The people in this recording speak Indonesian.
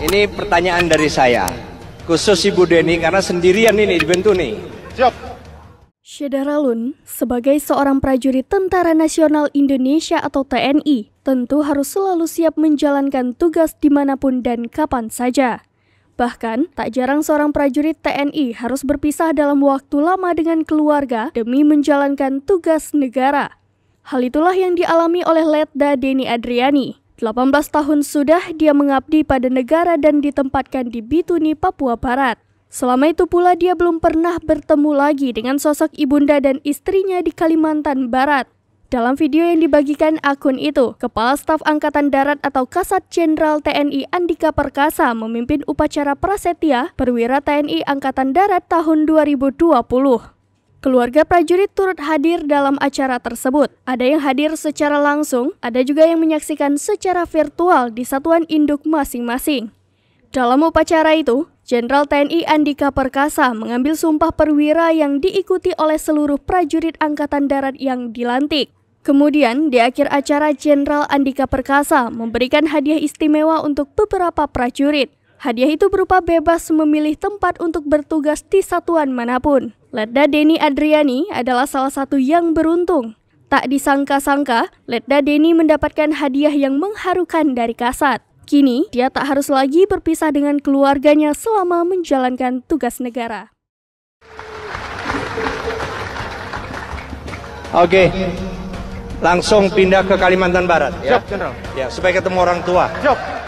Ini pertanyaan dari saya, khusus Ibu Deni karena sendirian ini di nih. Siap. Syedaralun, sebagai seorang prajurit Tentara Nasional Indonesia atau TNI, tentu harus selalu siap menjalankan tugas dimanapun dan kapan saja. Bahkan, tak jarang seorang prajurit TNI harus berpisah dalam waktu lama dengan keluarga demi menjalankan tugas negara. Hal itulah yang dialami oleh Letda Deni Adriani, 18 tahun sudah dia mengabdi pada negara dan ditempatkan di Bituni, Papua Barat. Selama itu pula dia belum pernah bertemu lagi dengan sosok ibunda dan istrinya di Kalimantan Barat. Dalam video yang dibagikan akun itu, Kepala Staf Angkatan Darat atau Kasat Jenderal TNI Andika Perkasa memimpin upacara prasetya perwira TNI Angkatan Darat tahun 2020. Keluarga prajurit turut hadir dalam acara tersebut. Ada yang hadir secara langsung, ada juga yang menyaksikan secara virtual di satuan induk masing-masing. Dalam upacara itu, Jenderal TNI Andika Perkasa mengambil sumpah perwira yang diikuti oleh seluruh prajurit Angkatan Darat yang dilantik. Kemudian, di akhir acara, Jenderal Andika Perkasa memberikan hadiah istimewa untuk beberapa prajurit. Hadiah itu berupa bebas memilih tempat untuk bertugas di satuan manapun. Letda Deni Adriani adalah salah satu yang beruntung. Tak disangka-sangka, Letda Deni mendapatkan hadiah yang mengharukan dari Kasat. Kini, dia tak harus lagi berpisah dengan keluarganya selama menjalankan tugas negara. Oke, langsung pindah ke Kalimantan Barat. Ya, ya supaya ketemu orang tua. Siap.